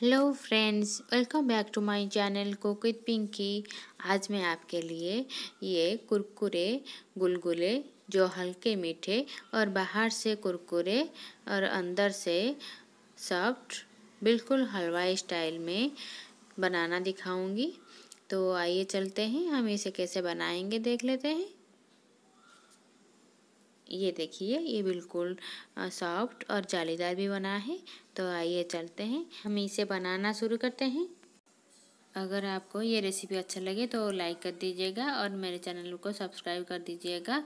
hello friends welcome back to my channel cook with Pinky आज मैं आपके लिए ये कुरकुरे गुलगुले जो हल्के मीठे और बाहर से कुरकुरे और अंदर से सॉफ्ट बिल्कुल हलवाई स्टाइल में बनाना दिखाऊंगी तो आइए चलते हैं हम इसे कैसे बनाएंगे देख लेते हैं ये देखिए ये बिल्कुल सॉफ्ट और जालीदार भी बना है तो आइए चलते हैं हम इसे बनाना शुरू करते हैं अगर आपको ये रेसिपी अच्छा लगे तो लाइक कर दीजिएगा और मेरे चैनल को सब्सक्राइब कर दीजिएगा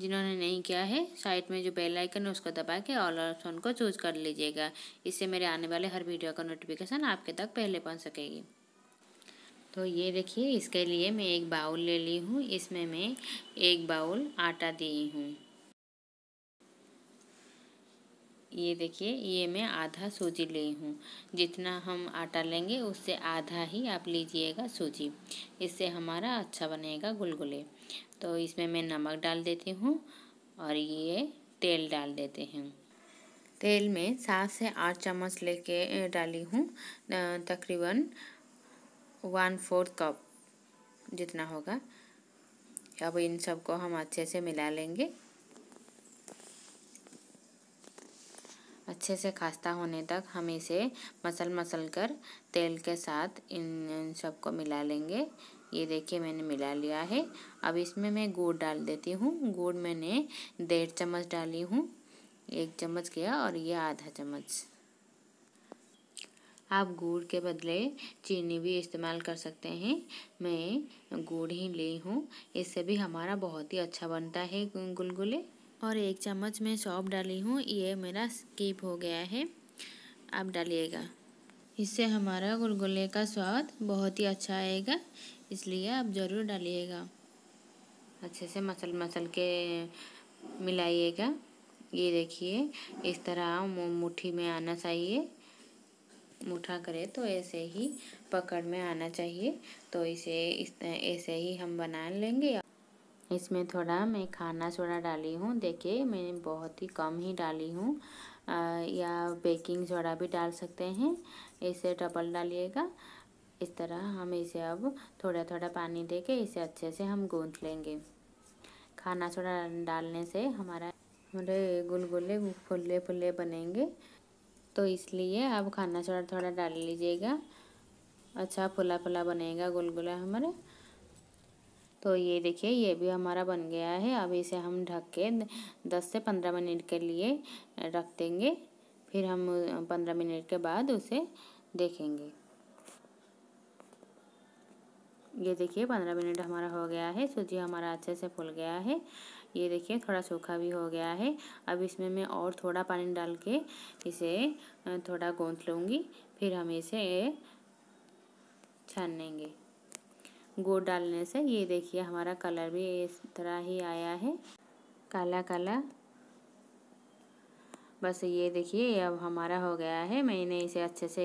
जिन्होंने नहीं किया है साइड में जो बेल आइकन है उसको दबा के ऑल ऑप्शन को चूज कर लीजिएगा इससे मेरे आने वाले हर वीडियो का नोटिफिकेशन आपके तक पहले पहुंच सकेगी तो ये देखिए इसके लिए मैं एक बाउल ले ली हूँ इसमें मैं एक बाउल आटा दी हूँ ये देखिए ये मैं आधा सूजी ली हूँ जितना हम आटा लेंगे उससे आधा ही आप लीजिएगा सूजी इससे हमारा अच्छा बनेगा गुलगुले तो इसमें मैं नमक डाल देती हूँ और ये तेल डाल देते हैं तेल में सात से आठ चम्मच लेके डाली हूँ तकरीबन वन फोर्थ कप जितना होगा अब इन सबको हम अच्छे से मिला लेंगे अच्छे से खास्ता होने तक हम इसे मसल मसल कर तेल के साथ इन सबको मिला लेंगे ये देखिए मैंने मिला लिया है अब इसमें मैं गुड़ डाल देती हूँ गुड़ मैंने डेढ़ चम्मच डाली हूँ एक चम्मच किया और ये आधा चम्मच आप गुड़ के बदले चीनी भी इस्तेमाल कर सकते हैं मैं गुड़ ही ली हूँ इससे भी हमारा बहुत ही अच्छा बनता है गुलगुले और एक चम्मच मैं सौंप डाली हूँ ये मेरा स्कीप हो गया है आप डालिएगा इससे हमारा गुलगुले का स्वाद बहुत ही अच्छा आएगा इसलिए आप ज़रूर डालिएगा अच्छे से मसल मसल के मिलाइएगा ये देखिए इस तरह मुट्ठी में आना चाहिए मुठा करें तो ऐसे ही पकड़ में आना चाहिए तो इसे इस ऐसे ही हम बना लेंगे इसमें थोड़ा मैं खाना सोडा डाली हूँ देखिए मैंने बहुत ही कम ही डाली हूँ या बेकिंग सोडा भी डाल सकते हैं इसे डबल डालिएगा इस तरह हम इसे अब थोड़ा थोड़ा पानी दे के इसे अच्छे से हम गूंथ लेंगे खाना सोडा डालने से हमारा हमारे गुलगुले फुल्ले फुल्ले बनेंगे तो इसलिए अब खाना सोडा थोड़ा डाल लीजिएगा अच्छा फुला फुला बनेगा गुलगुला हमारे तो ये देखिए ये भी हमारा बन गया है अब इसे हम ढक के दस से पंद्रह मिनट के लिए रख देंगे फिर हम पंद्रह मिनट के बाद उसे देखेंगे ये देखिए पंद्रह मिनट हमारा हो गया है सूजी हमारा अच्छे से फूल गया है ये देखिए थोड़ा सूखा भी हो गया है अब इसमें मैं और थोड़ा पानी डाल के इसे थोड़ा गोंद लूँगी फिर हम इसे छानेंगे गुड़ डालने से ये देखिए हमारा कलर भी इस तरह ही आया है काला काला बस ये देखिए अब हमारा हो गया है मैंने इसे अच्छे से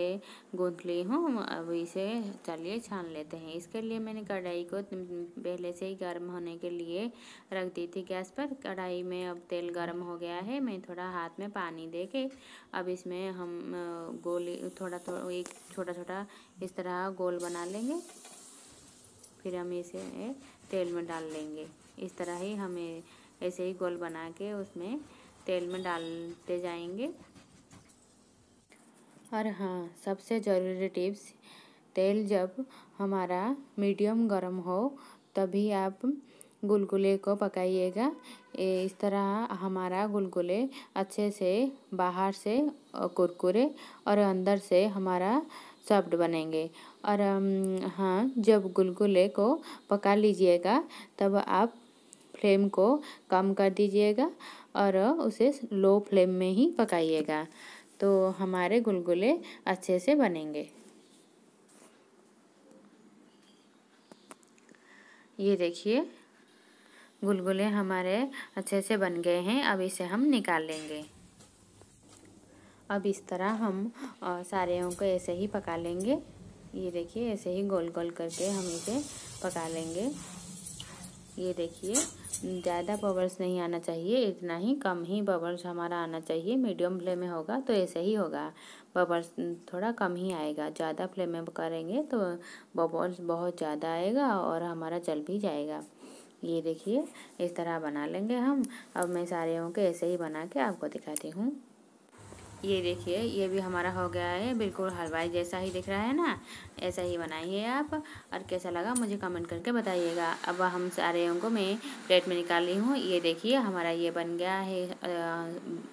गूंथ ली हूँ अब इसे चलिए छान लेते हैं इसके लिए मैंने कढ़ाई को पहले से ही गर्म होने के लिए रख दी थी गैस पर कढ़ाई में अब तेल गर्म हो गया है मैं थोड़ा हाथ में पानी दे के अब इसमें हम गोली थोड़ा थोड़ा एक छोटा छोटा इस तरह गोल बना लेंगे फिर हम इसे तेल में डाल लेंगे इस तरह ही हमें ऐसे ही गोल बना के उसमें तेल में डालते जाएंगे और हाँ सबसे ज़रूरी टिप्स तेल जब हमारा मीडियम गर्म हो तभी आप गुलगुले को पकाइएगा इस तरह हमारा गुलगुले अच्छे से बाहर से कुरकुरे और अंदर से हमारा सॉफ्ट बनेंगे और हाँ जब गुलगुले को पका लीजिएगा तब आप फ्लेम को कम कर दीजिएगा और उसे लो फ्लेम में ही पकाइएगा तो हमारे गुलगुले अच्छे से बनेंगे ये देखिए गुलगुले हमारे अच्छे से बन गए हैं अब इसे हम निकाल लेंगे अब इस तरह हम सारे को ऐसे ही पका लेंगे ये देखिए ऐसे ही गोल गोल करके हम इसे पका लेंगे ये देखिए ज़्यादा बबल्स नहीं आना चाहिए इतना ही कम ही बबल्स हमारा आना चाहिए मीडियम फ्लेम में होगा तो ऐसे ही होगा बबल्स थोड़ा कम ही आएगा ज़्यादा फ्लेम में करेंगे तो बबल्स बहुत ज़्यादा आएगा और हमारा जल भी जाएगा ये देखिए इस तरह बना लेंगे हम अब मैं सारे होंगे ऐसे ही बना के आपको दिखाती हूँ ये देखिए ये भी हमारा हो गया है बिल्कुल हलवाई जैसा ही दिख रहा है ना ऐसा ही बनाइए आप और कैसा लगा मुझे कमेंट करके बताइएगा अब हम सारे को मैं प्लेट में निकाल ली हूँ ये देखिए हमारा ये बन गया है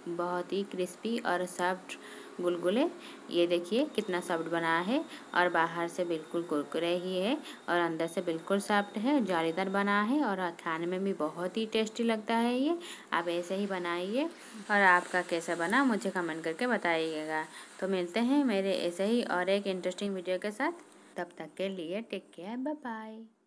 बहुत ही क्रिस्पी और सॉफ्ट गुलगुले ये देखिए कितना सॉफ्ट बना है और बाहर से बिल्कुल कुरकुरे ही है और अंदर से बिल्कुल सॉफ्ट है जालीदार बना है और खाने में भी बहुत ही टेस्टी लगता है ये आप ऐसे ही बनाइए और आपका कैसा बना मुझे कमेंट करके बताइएगा तो मिलते हैं मेरे ऐसे ही और एक इंटरेस्टिंग वीडियो के साथ तब तक के लिए टेक केयर बाय बाय